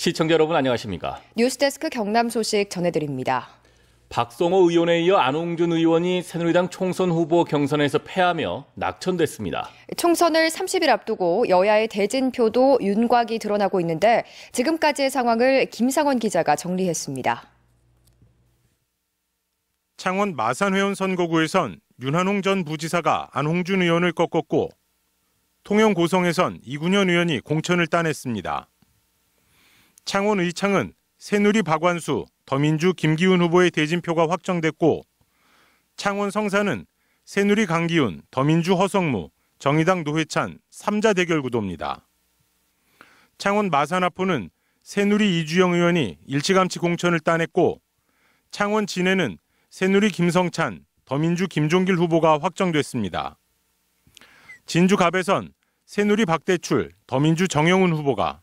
시청자 여러분 안녕하십니까? 뉴스데스크 경남 소식 전해드립니다. 박성호 의원에 이어 안홍준 의원이 새누리당 총선 후보 경선에서 패하며 낙천됐습니다. 총선을 30일 앞두고 여야의 대진표도 윤곽이 드러나고 있는데 지금까지의 상황을 김상원 기자가 정리했습니다. 창원 마산회원 선거구에선 윤한홍 전 부지사가 안홍준 의원을 꺾었고 통영 고성에선 이군현 의원이 공천을 따냈습니다. 창원 의창은 새누리 박완수, 더민주 김기훈 후보의 대진표가 확정됐고 창원 성사는 새누리 강기훈, 더민주 허성무, 정의당 노회찬 3자 대결 구도입니다. 창원 마산아포는 새누리 이주영 의원이 일찌감치 공천을 따냈고 창원 진해는 새누리 김성찬, 더민주 김종길 후보가 확정됐습니다. 진주 갑에선 새누리 박대출, 더민주 정영훈 후보가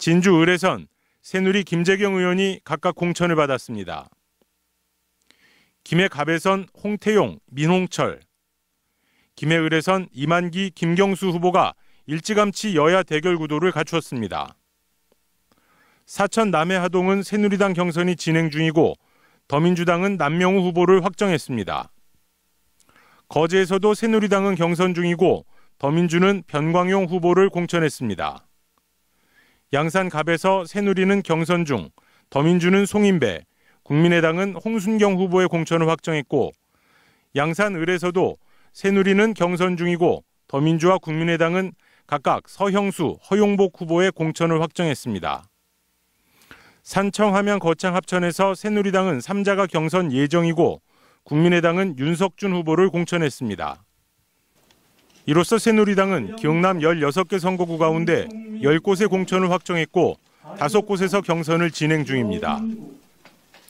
진주 의뢰선 새누리 김재경 의원이 각각 공천을 받았습니다. 김해 갑에선 홍태용, 민홍철, 김해 의뢰선 이만기, 김경수 후보가 일찌감치 여야 대결 구도를 갖추었습니다. 사천 남해하동은 새누리당 경선이 진행 중이고 더민주당은 남명우 후보를 확정했습니다. 거제에서도 새누리당은 경선 중이고 더민주는 변광용 후보를 공천했습니다. 양산갑에서 새누리는 경선 중, 더민주는 송인배, 국민의당은 홍순경 후보의 공천을 확정했고 양산을에서도 새누리는 경선 중이고 더민주와 국민의당은 각각 서형수, 허용복 후보의 공천을 확정했습니다. 산청 하양 거창 합천에서 새누리당은 3자가 경선 예정이고 국민의당은 윤석준 후보를 공천했습니다. 이로써 새누리당은 경남 16개 선거구 가운데 10곳의 공천을 확정했고 5곳에서 경선을 진행 중입니다.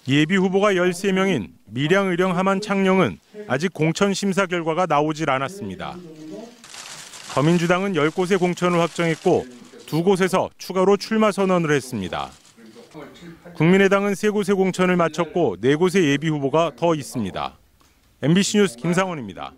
예비 후보가 13명인 밀양의령 하만 창녕은 아직 공천 심사 결과가 나오질 않았습니다. 더민주당은 10곳의 공천을 확정했고 2곳에서 추가로 출마 선언을 했습니다. 국민의당은 3곳의 공천을 마쳤고 4곳의 예비 후보가 더 있습니다. MBC 뉴스 김상원입니다.